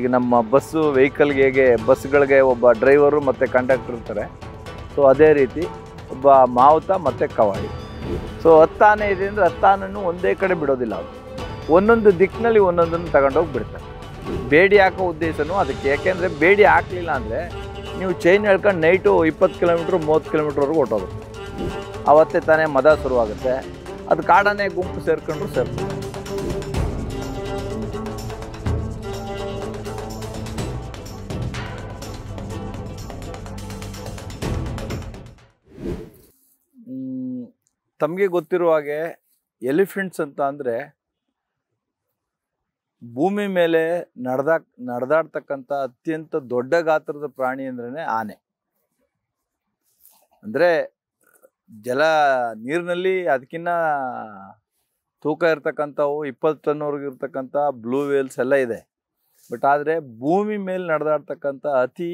ಈಗ ನಮ್ಮ ಬಸ್ಸು ವೆಹಿಕಲ್ಗೆ ಹೇಗೆ ಬಸ್ಗಳಿಗೆ ಒಬ್ಬ ಡ್ರೈವರು ಮತ್ತು ಕಂಡಕ್ಟರ್ ಇರ್ತಾರೆ ಸೊ ಅದೇ ರೀತಿ ಒಬ್ಬ ಮಾವುತ ಮತ್ತು ಕವಾಯಿ ಸೊ ಹತ್ತಾನೆ ಇದೆ ಅಂದರೆ ಹತ್ತಾನನ್ನು ಒಂದೇ ಕಡೆ ಬಿಡೋದಿಲ್ಲ ಅವರು ಒಂದೊಂದು ದಿಕ್ಕಿನಲ್ಲಿ ಒಂದೊಂದನ್ನು ತಗೊಂಡೋಗಿ ಬಿಡ್ತಾರೆ ಬೇಡಿ ಹಾಕೋ ಉದ್ದೇಶನೂ ಅದಕ್ಕೆ ಯಾಕೆಂದರೆ ಬೇಡಿ ಹಾಕಲಿಲ್ಲ ಅಂದರೆ ನೀವು ಚೈನ್ ಹೇಳ್ಕೊಂಡು ನೈಟು ಇಪ್ಪತ್ತು ಕಿಲೋಮೀಟ್ರು ಮೂವತ್ತು ಕಿಲೋಮೀಟ್ರ್ವರೆಗೂ ಹೊಟ್ಟೋದು ಅವತ್ತೇ ತಾನೇ ಮದ ಶುರುವಾಗುತ್ತೆ ಅದು ಕಾಡಾನೇ ಗುಂಪು ಸೇರ್ಕೊಂಡ್ರು ಸೇರ್ತದೆ ತಮಗೆ ಗೊತ್ತಿರುವ ಹಾಗೆ ಎಲಿಫೆಂಟ್ಸ್ ಅಂತ ಅಂದರೆ ಭೂಮಿ ಮೇಲೆ ನಡೆದಾಕ್ ನಡೆದಾಡ್ತಕ್ಕಂಥ ಅತ್ಯಂತ ದೊಡ್ಡ ಗಾತ್ರದ ಪ್ರಾಣಿ ಅಂದ್ರೆ ಆನೆ ಅಂದರೆ ಜಲ ನೀರಿನಲ್ಲಿ ಅದಕ್ಕಿಂತ ತೂಕ ಇರ್ತಕ್ಕಂಥವು ಇಪ್ಪತ್ತು ಇರ್ತಕ್ಕಂಥ ಬ್ಲೂ ವೇಲ್ಸ್ ಎಲ್ಲ ಇದೆ ಬಟ್ ಆದರೆ ಭೂಮಿ ಮೇಲೆ ನಡೆದಾಡ್ತಕ್ಕಂಥ ಅತಿ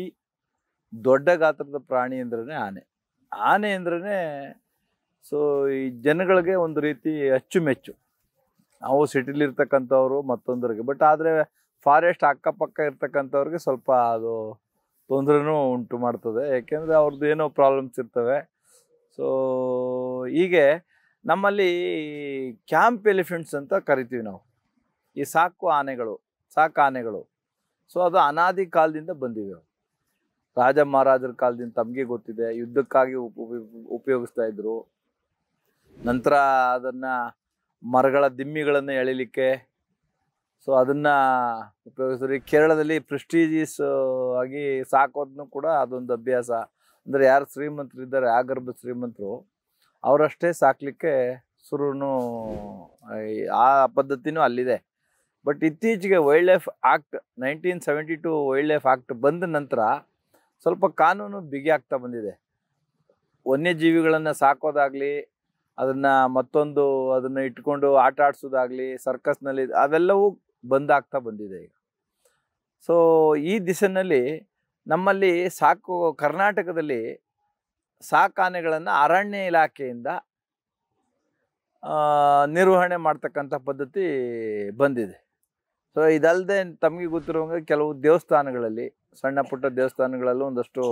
ದೊಡ್ಡ ಗಾತ್ರದ ಪ್ರಾಣಿ ಅಂದ್ರೆ ಆನೆ ಆನೆ ಅಂದ್ರೆ ಸೊ ಈ ಜನಗಳಿಗೆ ಒಂದು ರೀತಿ ಅಚ್ಚುಮೆಚ್ಚು ನಾವು ಸಿಟಿಲಿರ್ತಕ್ಕಂಥವ್ರು ಮತ್ತೊಂದರಿಗೆ ಬಟ್ ಆದರೆ ಫಾರೆಸ್ಟ್ ಅಕ್ಕಪಕ್ಕ ಇರ್ತಕ್ಕಂಥವ್ರಿಗೆ ಸ್ವಲ್ಪ ಅದು ತೊಂದರೆನೂ ಉಂಟು ಮಾಡ್ತದೆ ಏಕೆಂದರೆ ಅವ್ರದ್ದು ಏನೋ ಪ್ರಾಬ್ಲಮ್ಸ್ ಇರ್ತವೆ ಸೊ ಹೀಗೆ ನಮ್ಮಲ್ಲಿ ಕ್ಯಾಂಪ್ ಎಲಿಫೆಂಟ್ಸ್ ಅಂತ ಕರಿತೀವಿ ನಾವು ಈ ಸಾಕು ಆನೆಗಳು ಸಾಕು ಆನೆಗಳು ಸೊ ಅದು ಅನಾದಿ ಕಾಲದಿಂದ ಬಂದಿವೆ ಅವು ರಾಜ ಮಹಾರಾಜರ ಕಾಲದಿಂದ ತಮಗೆ ಗೊತ್ತಿದೆ ಯುದ್ಧಕ್ಕಾಗಿ ಉಪ ಉಪಯೋಗಿಸ್ತಾ ಇದ್ದರು ನಂತರ ಅದನ್ನು ಮರಗಳ ದಿಮ್ಮಿಗಳನ್ನು ಎಳಿಲಿಕ್ಕೆ ಸೊ ಅದನ್ನು ಉಪಯೋಗಿಸ್ರಿ ಕೇರಳದಲ್ಲಿ ಪ್ರೆಸ್ಟೀಜಿಯಸ್ ಆಗಿ ಸಾಕೋದನ್ನು ಕೂಡ ಅದೊಂದು ಅಭ್ಯಾಸ ಅಂದರೆ ಯಾರು ಶ್ರೀಮಂತರು ಇದ್ದಾರೆ ಆಗರ್ಭ ಶ್ರೀಮಂತರು ಅವರಷ್ಟೇ ಸಾಕಲಿಕ್ಕೆ ಸುರುನು ಆ ಪದ್ಧತಿನೂ ಅಲ್ಲಿದೆ ಬಟ್ ಇತ್ತೀಚೆಗೆ wildlife act nineteen seventy two wildlife act ಬಂದ ನಂತರ ಸ್ವಲ್ಪ ಕಾನೂನು ಬಿಗಿ ಆಗ್ತಾ ಬಂದಿದೆ ವನ್ಯಜೀವಿಗಳನ್ನು ಸಾಕೋದಾಗಲಿ ಅದನ್ನ ಮತ್ತೊಂದು ಅದನ್ನ ಇಟ್ಕೊಂಡು ಆಟ ಆಡಿಸೋದಾಗ್ಲಿ ಸರ್ಕಸ್ನಲ್ಲಿ ಅವೆಲ್ಲವೂ ಬಂದಾಗ್ತಾ ಬಂದಿದೆ ಈಗ ಸೊ ಈ ದಿಸೆನಲ್ಲಿ ನಮ್ಮಲ್ಲಿ ಸಾಕು ಕರ್ನಾಟಕದಲ್ಲಿ ಸಾಕಾನೆಗಳನ್ನು ಅರಣ್ಯ ಇಲಾಖೆಯಿಂದ ನಿರ್ವಹಣೆ ಮಾಡ್ತಕ್ಕಂಥ ಪದ್ಧತಿ ಬಂದಿದೆ ಸೊ ಇದಲ್ಲದೆ ತಮಗೆ ಗೊತ್ತಿರುವಂಗೆ ಕೆಲವು ದೇವಸ್ಥಾನಗಳಲ್ಲಿ ಸಣ್ಣ ಪುಟ್ಟ ದೇವಸ್ಥಾನಗಳಲ್ಲೂ ಒಂದಷ್ಟು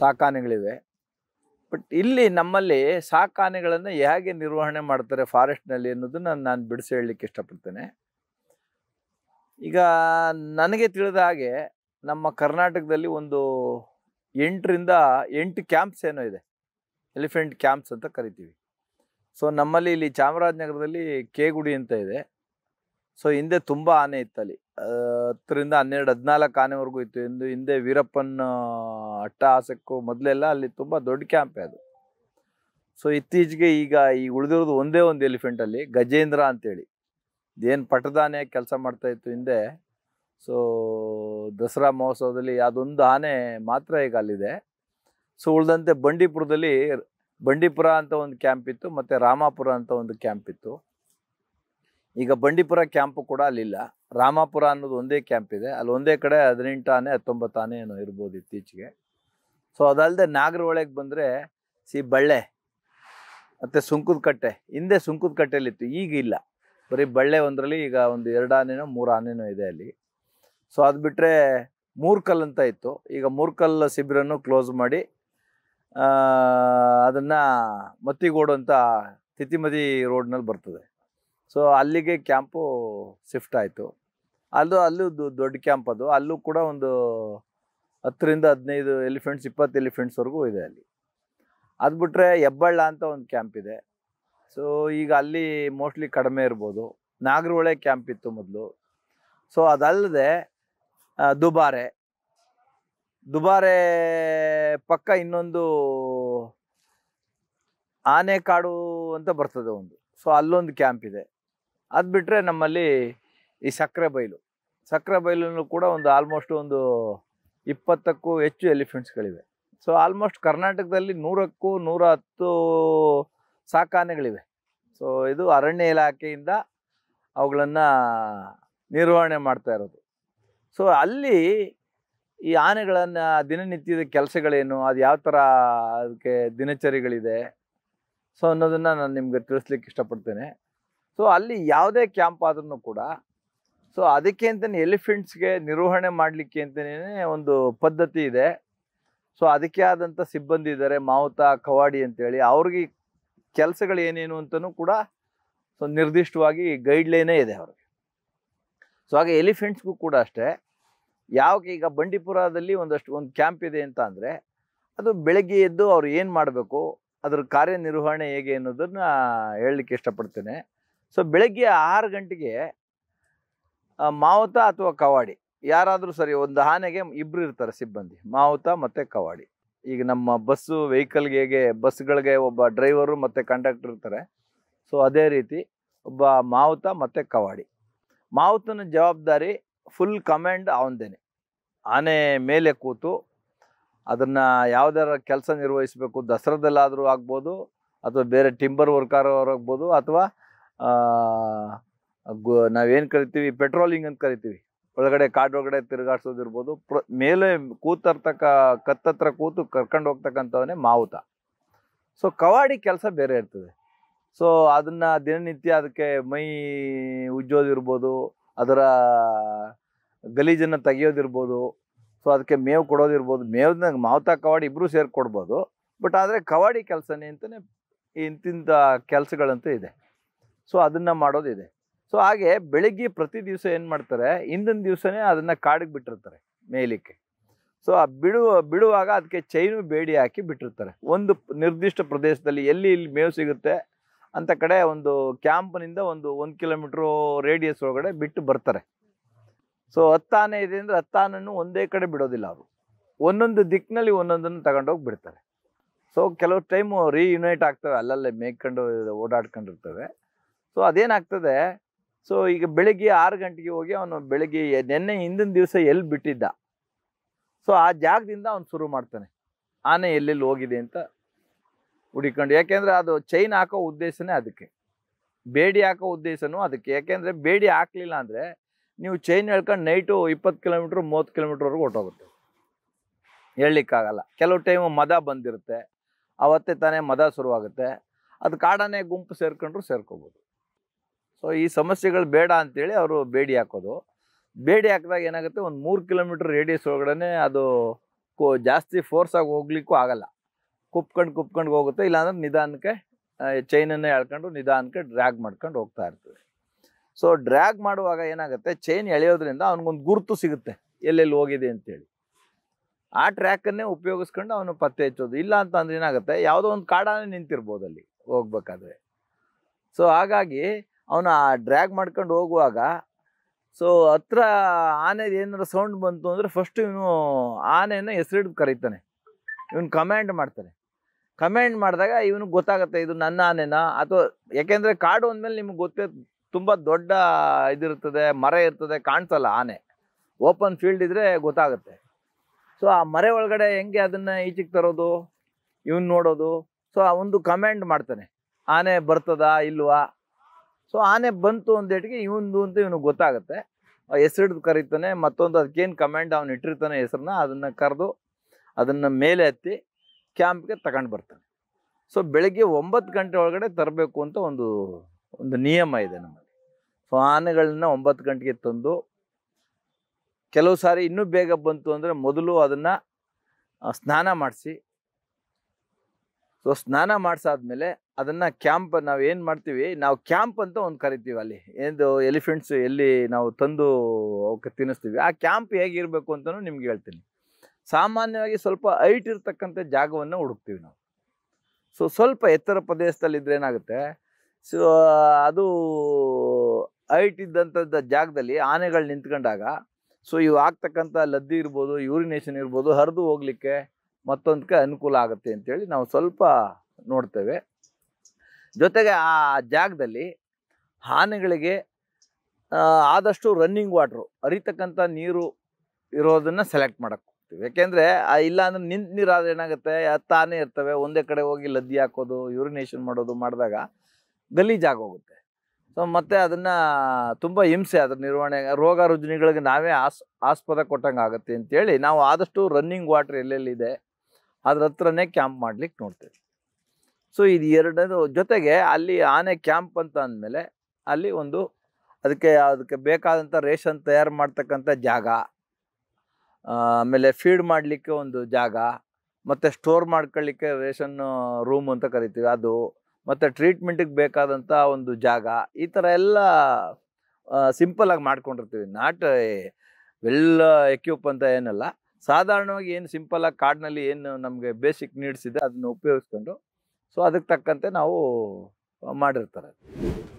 ಸಾಕಾನೆಗಳಿವೆ ಬಟ್ ಇಲ್ಲಿ ನಮ್ಮಲ್ಲಿ ಸಾಕಾನೆಗಳನ್ನು ಹೇಗೆ ನಿರ್ವಹಣೆ ಮಾಡ್ತಾರೆ ಫಾರೆಸ್ಟ್ನಲ್ಲಿ ಅನ್ನೋದನ್ನ ನಾನು ಬಿಡಿಸಿ ಹೇಳಲಿಕ್ಕೆ ಇಷ್ಟಪಡ್ತೇನೆ ಈಗ ನನಗೆ ತಿಳಿದ ಹಾಗೆ ನಮ್ಮ ಕರ್ನಾಟಕದಲ್ಲಿ ಒಂದು ಎಂಟರಿಂದ ಎಂಟು ಕ್ಯಾಂಪ್ಸ್ ಏನೋ ಇದೆ ಎಲಿಫೆಂಟ್ ಕ್ಯಾಂಪ್ಸ್ ಅಂತ ಕರಿತೀವಿ ಸೊ ನಮ್ಮಲ್ಲಿ ಇಲ್ಲಿ ಚಾಮರಾಜನಗರದಲ್ಲಿ ಕೆಗುಡಿ ಅಂತ ಇದೆ ಸೊ ಹಿಂದೆ ತುಂಬ ಆನೆ ಇತ್ತಲ್ಲಿ ಹತ್ತರಿಂದ ಹನ್ನೆರಡು ಹದಿನಾಲ್ಕು ಆನೆವರೆಗೂ ಇತ್ತು ಇಂದು ಹಿಂದೆ ವೀರಪ್ಪನ್ ಅಟ್ಟಹಾಸಕ್ಕೂ ಮೊದಲೆಲ್ಲ ಅಲ್ಲಿ ತುಂಬ ದೊಡ್ಡ ಕ್ಯಾಂಪೇ ಅದು ಸೊ ಇತ್ತೀಚೆಗೆ ಈಗ ಈ ಉಳಿದಿರೋದು ಒಂದೇ ಒಂದು ಎಲಿಫೆಂಟಲ್ಲಿ ಗಜೇಂದ್ರ ಅಂತೇಳಿ ಇದೇನು ಪಟದಾನೆ ಕೆಲಸ ಮಾಡ್ತಾ ಇತ್ತು ಹಿಂದೆ ಸೊ ದಸರಾ ಮಹೋತ್ಸವದಲ್ಲಿ ಅದೊಂದು ಆನೆ ಮಾತ್ರ ಈಗ ಅಲ್ಲಿದೆ ಸೊ ಉಳಿದಂತೆ ಬಂಡೀಪುರದಲ್ಲಿ ಬಂಡೀಪುರ ಅಂತ ಒಂದು ಕ್ಯಾಂಪ್ ಇತ್ತು ಮತ್ತು ರಾಮಾಪುರ ಅಂತ ಒಂದು ಕ್ಯಾಂಪ್ ಇತ್ತು ಈಗ ಬಂಡೀಪುರ ಕ್ಯಾಂಪು ಕೂಡ ಅಲ್ಲಿಲ್ಲ ರಾಮಾಪುರ ಅನ್ನೋದು ಒಂದೇ ಕ್ಯಾಂಪ್ ಇದೆ ಅಲ್ಲಿ ಒಂದೇ ಕಡೆ ಹದಿನೆಂಟು ಆನೆ ಹತ್ತೊಂಬತ್ತು ಆನೆ ಏನೋ ಇರ್ಬೋದು ಇತ್ತೀಚೆಗೆ ಸೊ ಅದಲ್ಲದೆ ನಾಗರಹೊಳೆಗೆ ಬಂದರೆ ಸಿ ಬಳ್ಳೆ ಮತ್ತು ಸುಂಕದ ಕಟ್ಟೆ ಹಿಂದೆ ಸುಂಕದ ಕಟ್ಟೆಯಲ್ಲಿತ್ತು ಈಗ ಇಲ್ಲ ಬರೀ ಬಳ್ಳೆ ಒಂದರಲ್ಲಿ ಈಗ ಒಂದು ಎರಡು ಆನೆನೋ ಮೂರು ಆನೆನೋ ಇದೆ ಅಲ್ಲಿ ಸೊ ಅದು ಬಿಟ್ಟರೆ ಮೂರ್ಕಲ್ ಅಂತ ಇತ್ತು ಈಗ ಮೂರ್ಕಲ್ ಶಿಬಿರನ್ನು ಕ್ಲೋಸ್ ಮಾಡಿ ಅದನ್ನು ಮತ್ತಿಗೋಡು ಅಂತ ತಿತಿಮದಿ ರೋಡ್ನಲ್ಲಿ ಬರ್ತದೆ ಸೊ ಅಲ್ಲಿಗೆ ಕ್ಯಾಂಪು ಶಿಫ್ಟ್ ಆಯಿತು ಅಲ್ಲೂ ಅಲ್ಲೂ ದೊಡ್ಡ ಕ್ಯಾಂಪ್ ಅದು ಅಲ್ಲೂ ಕೂಡ ಒಂದು ಹತ್ತರಿಂದ ಹದಿನೈದು ಎಲಿಫೆಂಟ್ಸ್ ಇಪ್ಪತ್ತು ಎಲಿಫೆಂಟ್ಸ್ವರೆಗೂ ಇದೆ ಅಲ್ಲಿ ಅದು ಬಿಟ್ಟರೆ ಹೆಬ್ಬಳ್ಳ ಅಂತ ಒಂದು ಕ್ಯಾಂಪ್ ಇದೆ ಸೊ ಈಗ ಅಲ್ಲಿ ಮೋಸ್ಟ್ಲಿ ಕಡಿಮೆ ಇರ್ಬೋದು ನಾಗರಹೊಳೆ ಕ್ಯಾಂಪ್ ಇತ್ತು ಮೊದಲು ಸೊ ಅದಲ್ಲದೆ ದುಬಾರೆ ದುಬಾರೆ ಪಕ್ಕ ಇನ್ನೊಂದು ಆನೆಕಾಡು ಅಂತ ಬರ್ತದೆ ಒಂದು ಸೊ ಅಲ್ಲೊಂದು ಕ್ಯಾಂಪ್ ಇದೆ ಅದು ಬಿಟ್ಟರೆ ನಮ್ಮಲ್ಲಿ ಈ ಸಕ್ಕರೆ ಬೈಲು ಸಕ್ಕರೆ ಬಯಲಲ್ಲೂ ಕೂಡ ಒಂದು ಆಲ್ಮೋಸ್ಟ್ ಒಂದು ಇಪ್ಪತ್ತಕ್ಕೂ ಹೆಚ್ಚು ಎಲಿಫೆಂಟ್ಸ್ಗಳಿವೆ ಸೊ ಆಲ್ಮೋಸ್ಟ್ ಕರ್ನಾಟಕದಲ್ಲಿ ನೂರಕ್ಕೂ ನೂರ ಹತ್ತು ಸಾಕಾನೆಗಳಿವೆ ಸೊ ಇದು ಅರಣ್ಯ ಇಲಾಖೆಯಿಂದ ಅವುಗಳನ್ನು ನಿರ್ವಹಣೆ ಮಾಡ್ತಾ ಇರೋದು ಸೊ ಅಲ್ಲಿ ಈ ಆನೆಗಳನ್ನು ದಿನನಿತ್ಯದ ಕೆಲಸಗಳೇನು ಅದು ಯಾವ ಥರ ಅದಕ್ಕೆ ದಿನಚರಿಗಳಿದೆ ಸೊ ಅನ್ನೋದನ್ನು ನಾನು ನಿಮಗೆ ತಿಳಿಸ್ಲಿಕ್ಕೆ ಇಷ್ಟಪಡ್ತೇನೆ ಸೊ ಅಲ್ಲಿ ಯಾವುದೇ ಕ್ಯಾಂಪ್ ಆದ್ರೂ ಕೂಡ ಸೊ ಅದಕ್ಕೆ ಅಂತಲೇ ಎಲಿಫೆಂಟ್ಸ್ಗೆ ನಿರ್ವಹಣೆ ಮಾಡಲಿಕ್ಕೆ ಅಂತಲೇ ಒಂದು ಪದ್ಧತಿ ಇದೆ ಸೊ ಅದಕ್ಕೆ ಆದಂಥ ಸಿಬ್ಬಂದಿ ಇದ್ದಾರೆ ಮಾವುತ ಕವಾಡಿ ಅಂತೇಳಿ ಅವ್ರಿಗೆ ಕೆಲಸಗಳು ಏನೇನು ಅಂತಲೂ ಕೂಡ ಸೊ ನಿರ್ದಿಷ್ಟವಾಗಿ ಗೈಡ್ಲೈನೇ ಇದೆ ಅವ್ರಿಗೆ ಸೊ ಹಾಗೆ ಎಲಿಫೆಂಟ್ಸ್ಗೂ ಕೂಡ ಅಷ್ಟೇ ಯಾವಾಗ ಈಗ ಬಂಡೀಪುರದಲ್ಲಿ ಒಂದಷ್ಟು ಒಂದು ಕ್ಯಾಂಪ್ ಇದೆ ಅಂತ ಅಂದರೆ ಅದು ಬೆಳಗ್ಗೆ ಎದ್ದು ಅವ್ರು ಏನು ಮಾಡಬೇಕು ಅದ್ರ ಕಾರ್ಯನಿರ್ವಹಣೆ ಹೇಗೆ ಅನ್ನೋದನ್ನು ಹೇಳಲಿಕ್ಕೆ ಇಷ್ಟಪಡ್ತೇನೆ ಸೊ ಬೆಳಗ್ಗೆ ಆರು ಗಂಟೆಗೆ ಮಾವುತ ಅಥವಾ ಕವಾಡಿ ಯಾರಾದರೂ ಸರಿ ಒಂದು ಆನೆಗೆ ಇಬ್ಬರು ಇರ್ತಾರೆ ಸಿಬ್ಬಂದಿ ಮಾವುತ ಮತ್ತು ಕವಾಡಿ ಈಗ ನಮ್ಮ ಬಸ್ಸು ವೆಹಿಕಲ್ಗೆ ಹೇಗೆ ಬಸ್ಗಳಿಗೆ ಒಬ್ಬ ಡ್ರೈವರು ಮತ್ತು ಕಂಡಕ್ಟರ್ ಇರ್ತಾರೆ ಸೊ ಅದೇ ರೀತಿ ಒಬ್ಬ ಮಾವುತ ಮತ್ತು ಕವಾಡಿ ಮಾವುತನ ಜವಾಬ್ದಾರಿ ಫುಲ್ ಕಮ್ಯಾಂಡ್ ಅವನದೇನೆ ಆನೆ ಮೇಲೆ ಕೂತು ಅದನ್ನು ಯಾವುದಾರ ಕೆಲಸ ನಿರ್ವಹಿಸಬೇಕು ದಸರಾದಲ್ಲಾದರೂ ಆಗ್ಬೋದು ಅಥವಾ ಬೇರೆ ಟಿಂಬರ್ ವರ್ಕರ್ ಆಗ್ಬೋದು ಅಥವಾ ನಾವೇನು ಕರಿತೀವಿ ಪೆಟ್ರೋಲಿಂಗ್ ಅಂತ ಕರಿತೀವಿ ಒಳಗಡೆ ಕಾಡೊಳಗಡೆ ತಿರುಗಾಡ್ಸೋದಿರ್ಬೋದು ಪ್ರ ಮೇಲೆ ಕೂತರ್ತಕ್ಕ ಕತ್ತತ್ರ ಕೂತು ಕರ್ಕೊಂಡು ಹೋಗ್ತಕ್ಕಂಥವನ್ನೇ ಮಾವುತ ಸೊ ಕವಾಡಿ ಕೆಲಸ ಬೇರೆ ಇರ್ತದೆ ಸೊ ಅದನ್ನು ದಿನನಿತ್ಯ ಅದಕ್ಕೆ ಮೈ ಉಜ್ಜೋದಿರ್ಬೋದು ಅದರ ಗಲೀಜನ್ನು ತೆಗೆಯೋದಿರ್ಬೋದು ಸೊ ಅದಕ್ಕೆ ಮೇವು ಕೊಡೋದಿರ್ಬೋದು ಮೇವ್ನ ಮಾವುತ ಕವಾಡಿ ಇಬ್ಬರೂ ಸೇರಿಕೊಡ್ಬೋದು ಬಟ್ ಆದರೆ ಕವಾಡಿ ಕೆಲಸನೇ ಅಂತಲೇ ಇಂತಿಂಥ ಕೆಲಸಗಳಂತೂ ಇದೆ ಸೊ ಅದನ್ನು ಮಾಡೋದಿದೆ ಸೊ ಹಾಗೆ ಬೆಳಿಗ್ಗೆ ಪ್ರತಿ ದಿವಸ ಏನು ಮಾಡ್ತಾರೆ ಹಿಂದಿನ ದಿವಸನೇ ಅದನ್ನು ಕಾಡಿಗೆ ಬಿಟ್ಟಿರ್ತಾರೆ ಮೇಲಿಕ್ಕೆ ಸೊ ಆ ಬಿಡುವ ಬಿಡುವಾಗ ಅದಕ್ಕೆ ಚೈನು ಬೇಡಿ ಹಾಕಿ ಬಿಟ್ಟಿರ್ತಾರೆ ಒಂದು ನಿರ್ದಿಷ್ಟ ಪ್ರದೇಶದಲ್ಲಿ ಎಲ್ಲಿ ಇಲ್ಲಿ ಮೇವು ಸಿಗುತ್ತೆ ಅಂತ ಕಡೆ ಒಂದು ಕ್ಯಾಂಪ್ನಿಂದ ಒಂದು ಒಂದು ಕಿಲೋಮೀಟ್ರು ರೇಡಿಯಸ್ ಒಳಗಡೆ ಬಿಟ್ಟು ಬರ್ತಾರೆ ಸೊ ಹತ್ತಾನೆ ಇದೆ ಅಂದರೆ ಹತ್ತಾನನ್ನು ಒಂದೇ ಕಡೆ ಬಿಡೋದಿಲ್ಲ ಅವರು ಒಂದೊಂದು ದಿಕ್ಕಿನಲ್ಲಿ ಒಂದೊಂದನ್ನು ತಗೊಂಡೋಗಿ ಬಿಡ್ತಾರೆ ಸೊ ಕೆಲವು ಟೈಮು ರೀಯುನೈಟ್ ಆಗ್ತವೆ ಅಲ್ಲಲ್ಲೇ ಮೇಯ್ಕೊಂಡು ಓಡಾಡ್ಕೊಂಡಿರ್ತವೆ ಸೊ ಅದೇನಾಗ್ತದೆ ಸೊ ಈಗ ಬೆಳಿಗ್ಗೆ ಆರು ಗಂಟೆಗೆ ಹೋಗಿ ಅವನು ಬೆಳಿಗ್ಗೆ ನಿನ್ನೆ ಹಿಂದಿನ ದಿವಸ ಎಲ್ಲಿ ಬಿಟ್ಟಿದ್ದ ಸೊ ಆ ಜಾಗದಿಂದ ಅವನು ಶುರು ಮಾಡ್ತಾನೆ ಆನೆ ಎಲ್ಲೆಲ್ಲಿ ಹೋಗಿದೆ ಅಂತ ಹುಡಿಕೊಂಡು ಯಾಕೆಂದರೆ ಅದು ಚೈನ್ ಹಾಕೋ ಉದ್ದೇಶನೇ ಅದಕ್ಕೆ ಬೇಡಿ ಹಾಕೋ ಉದ್ದೇಶನೂ ಅದಕ್ಕೆ ಯಾಕೆಂದರೆ ಬೇಡಿ ಹಾಕಲಿಲ್ಲ ಅಂದರೆ ನೀವು ಚೈನ್ ಹೇಳ್ಕೊಂಡು ನೈಟು ಇಪ್ಪತ್ತು ಕಿಲೋಮೀಟ್ರ್ ಮೂವತ್ತು ಕಿಲೋಮೀಟ್ರ್ವರೆಗೂ ಹೊಟ್ಟೋಗುತ್ತೆ ಹೇಳಲಿಕ್ಕಾಗಲ್ಲ ಕೆಲವು ಟೈಮು ಮದ ಬಂದಿರುತ್ತೆ ಅವತ್ತೇ ತಾನೇ ಮದ ಶುರುವಾಗುತ್ತೆ ಅದು ಕಾಡನೇ ಗುಂಪು ಸೇರ್ಕೊಂಡ್ರು ಸೇರ್ಕೋಬೋದು ಸೊ ಈ ಸಮಸ್ಯೆಗಳು ಬೇಡ ಅಂತೇಳಿ ಅವರು ಬೇಡಿ ಹಾಕೋದು ಬೇಡಿ ಹಾಕಿದಾಗ ಏನಾಗುತ್ತೆ ಒಂದು ಮೂರು ಕಿಲೋಮೀಟ್ರ್ ರೇಡಿಯಸ್ ಒಳಗಡೆ ಅದು ಕೋ ಜಾಸ್ತಿ ಫೋರ್ಸಾಗಿ ಹೋಗ್ಲಿಕ್ಕೂ ಆಗಲ್ಲ ಕುಪ್ಕೊಂಡು ಕುಪ್ಕೊಂಡು ಹೋಗುತ್ತೆ ಇಲ್ಲಾಂದ್ರೆ ನಿಧಾನಕ್ಕೆ ಚೈನನ್ನು ಎಳ್ಕೊಂಡು ನಿಧಾನಕ್ಕೆ ಡ್ರ್ಯಾಗ್ ಮಾಡ್ಕೊಂಡು ಹೋಗ್ತಾ ಇರ್ತದೆ ಸೊ ಡ್ರ್ಯಾಗ್ ಮಾಡುವಾಗ ಏನಾಗುತ್ತೆ ಚೈನ್ ಎಳೆಯೋದ್ರಿಂದ ಅವ್ನಿಗೊಂದು ಗುರುತು ಸಿಗುತ್ತೆ ಎಲ್ಲೆಲ್ಲಿ ಹೋಗಿದೆ ಅಂತೇಳಿ ಆ ಟ್ರ್ಯಾಕನ್ನೇ ಉಪಯೋಗಿಸ್ಕೊಂಡು ಅವನು ಪತ್ತೆ ಹಚ್ಚೋದು ಇಲ್ಲ ಅಂತಂದ್ರೆ ಏನಾಗುತ್ತೆ ಯಾವುದೋ ಒಂದು ಕಾಡಾನೇ ನಿಂತಿರ್ಬೋದು ಅಲ್ಲಿ ಹೋಗ್ಬೇಕಾದ್ರೆ ಸೊ ಹಾಗಾಗಿ ಅವನ ಆ ಡ್ರ್ಯಾಗ್ ಮಾಡ್ಕೊಂಡು ಹೋಗುವಾಗ ಸೊ ಹತ್ರ ಆನೆದು ಏನಾರ ಸೌಂಡ್ ಬಂತು ಅಂದರೆ ಫಸ್ಟ್ ಇವನು ಆನೆಯನ್ನು ಹೆಸರಿಡ್ದು ಕರೀತಾನೆ ಇವನು ಕಮ್ಯಾಂಡ್ ಮಾಡ್ತಾನೆ ಕಮೆಂಟ್ ಮಾಡಿದಾಗ ಇವನಿಗೆ ಗೊತ್ತಾಗುತ್ತೆ ಇದು ನನ್ನ ಆನೆನಾ ಅಥವಾ ಯಾಕೆಂದರೆ ಕಾಡು ಅಂದಮೇಲೆ ನಿಮ್ಗೆ ಗೊತ್ತೇ ತುಂಬ ದೊಡ್ಡ ಇದಿರ್ತದೆ ಮರ ಇರ್ತದೆ ಕಾಣಿಸಲ್ಲ ಆನೆ ಓಪನ್ ಫೀಲ್ಡ್ ಇದ್ದರೆ ಗೊತ್ತಾಗುತ್ತೆ ಸೊ ಆ ಮರೆ ಒಳಗಡೆ ಹೆಂಗೆ ಅದನ್ನು ಈಚೆಗೆ ತರೋದು ಇವನು ನೋಡೋದು ಸೊ ಆ ಒಂದು ಕಮೆಂಟ್ ಮಾಡ್ತಾನೆ ಆನೆ ಬರ್ತದಾ ಇಲ್ವಾ ಸೊ ಆನೆ ಬಂತು ಅಂದೇಟಿಗೆ ಇವಂದು ಅಂತ ಇವನು ಗೊತ್ತಾಗುತ್ತೆ ಹೆಸರಿಡ್ದು ಕರೀತಾನೆ ಮತ್ತೊಂದು ಅದಕ್ಕೇನು ಕಮ್ಯಾಂಡ್ ಅವ್ನು ಇಟ್ಟಿರ್ತಾನೆ ಹೆಸರನ್ನ ಅದನ್ನು ಕರೆದು ಅದನ್ನು ಮೇಲೆ ಹತ್ತಿ ಕ್ಯಾಂಪ್ಗೆ ತಗೊಂಡು ಬರ್ತಾನೆ ಸೊ ಬೆಳಗ್ಗೆ ಒಂಬತ್ತು ಗಂಟೆ ಒಳಗಡೆ ತರಬೇಕು ಅಂತ ಒಂದು ಒಂದು ನಿಯಮ ಇದೆ ನಮ್ಮಲ್ಲಿ ಸೊ ಆನೆಗಳನ್ನ ಒಂಬತ್ತು ಗಂಟೆಗೆ ತಂದು ಕೆಲವು ಸಾರಿ ಇನ್ನೂ ಬೇಗ ಬಂತು ಅಂದರೆ ಮೊದಲು ಅದನ್ನು ಸ್ನಾನ ಮಾಡಿಸಿ ಸೊ ಸ್ನಾನ ಮಾಡಿಸಾದ್ಮೇಲೆ ಅದನ್ನು ಕ್ಯಾಂಪ್ ನಾವು ಏನು ಮಾಡ್ತೀವಿ ನಾವು ಕ್ಯಾಂಪ್ ಅಂತ ಒಂದು ಕರಿತೀವಿ ಅಲ್ಲಿ ಏನು ಎಲಿಫೆಂಟ್ಸ್ ಎಲ್ಲಿ ನಾವು ತಂದು ಅವಕ್ಕೆ ತಿನ್ನಿಸ್ತೀವಿ ಆ ಕ್ಯಾಂಪ್ ಹೇಗಿರಬೇಕು ಅಂತಲೂ ನಿಮ್ಗೆ ಹೇಳ್ತೀನಿ ಸಾಮಾನ್ಯವಾಗಿ ಸ್ವಲ್ಪ ಹೈಟ್ ಇರ್ತಕ್ಕಂಥ ಜಾಗವನ್ನು ಹುಡುಕ್ತೀವಿ ನಾವು ಸೊ ಸ್ವಲ್ಪ ಎತ್ತರ ಪ್ರದೇಶದಲ್ಲಿ ಇದ್ರೆ ಏನಾಗುತ್ತೆ ಸೊ ಅದು ಹೈಟ್ ಇದ್ದಂಥದ್ದು ಜಾಗದಲ್ಲಿ ಆನೆಗಳು ನಿಂತ್ಕೊಂಡಾಗ ಸೊ ಇವು ಆಗ್ತಕ್ಕಂಥ ಲದ್ದಿ ಇರ್ಬೋದು ಯೂರಿನೇಷನ್ ಇರ್ಬೋದು ಹರಿದು ಹೋಗಲಿಕ್ಕೆ ಮತ್ತೊಂದಕ್ಕೆ ಅನುಕೂಲ ಆಗುತ್ತೆ ಅಂತೇಳಿ ನಾವು ಸ್ವಲ್ಪ ನೋಡ್ತೇವೆ ಜೊತೆಗೆ ಆ ಜಾಗದಲ್ಲಿ ಆನೆಗಳಿಗೆ ಆದಷ್ಟು ರನ್ನಿಂಗ್ ವಾಟ್ರು ಅರಿತಕ್ಕಂಥ ನೀರು ಇರೋದನ್ನು ಸೆಲೆಕ್ಟ್ ಮಾಡೋಕ್ಕೆ ಹೋಗ್ತೀವಿ ಯಾಕೆಂದರೆ ಇಲ್ಲಾಂದ್ರೆ ನಿಂತ ಆದರೆ ಏನಾಗುತ್ತೆ ತಾನೇ ಇರ್ತವೆ ಒಂದೇ ಕಡೆ ಹೋಗಿ ಲದ್ದಿ ಹಾಕೋದು ಯೂರಿನೇಷನ್ ಮಾಡೋದು ಮಾಡಿದಾಗ ಹೋಗುತ್ತೆ ಸೊ ಮತ್ತು ಅದನ್ನು ತುಂಬ ಹಿಂಸೆ ಅದ್ರ ನಿರ್ವಹಣೆ ರೋಗ ರುಜಿನಿಗಳಿಗೆ ನಾವೇ ಆಸ್ ಆಸ್ಪದ ಕೊಟ್ಟಂಗೆ ಆಗುತ್ತೆ ಅಂತೇಳಿ ನಾವು ಆದಷ್ಟು ರನ್ನಿಂಗ್ ವಾಟ್ರ್ ಎಲ್ಲೆಲ್ಲಿದೆ ಅದ್ರ ಹತ್ರನೇ ಕ್ಯಾಂಪ್ ಮಾಡ್ಲಿಕ್ಕೆ ನೋಡ್ತೇವೆ ಸೊ ಇದು ಎರಡನೇದು ಜೊತೆಗೆ ಅಲ್ಲಿ ಆನೆ ಕ್ಯಾಂಪ್ ಅಂತ ಅಂದಮೇಲೆ ಅಲ್ಲಿ ಒಂದು ಅದಕ್ಕೆ ಅದಕ್ಕೆ ಬೇಕಾದಂಥ ರೇಷನ್ ತಯಾರು ಮಾಡ್ತಕ್ಕಂಥ ಜಾಗ ಆಮೇಲೆ ಫೀಡ್ ಮಾಡಲಿಕ್ಕೆ ಒಂದು ಜಾಗ ಮತ್ತು ಸ್ಟೋರ್ ಮಾಡ್ಕೊಳ್ಳಿಕ್ಕೆ ರೇಷನ್ ರೂಮ್ ಅಂತ ಕರಿತೀವಿ ಅದು ಮತ್ತು ಟ್ರೀಟ್ಮೆಂಟಿಗೆ ಬೇಕಾದಂಥ ಒಂದು ಜಾಗ ಈ ಥರ ಎಲ್ಲ ಸಿಂಪಲಾಗಿ ಮಾಡ್ಕೊಂಡಿರ್ತೀವಿ ನಾಟ್ ವೆಲ್ ಎಕ್ಯೂಪ್ ಅಂತ ಏನಲ್ಲ ಸಾಧಾರಣವಾಗಿ ಏನು ಸಿಂಪಲ್ ಆಗಿ ಕಾಡಿನಲ್ಲಿ ಏನು ನಮಗೆ ಬೇಸಿಕ್ ನೀಡ್ಸಿದೆ ಅದನ್ನು ಉಪಯೋಗಿಸ್ಕೊಂಡು ಸೊ ಅದಕ್ಕೆ ತಕ್ಕಂತೆ ನಾವು ಮಾಡಿರ್ತಾರೆ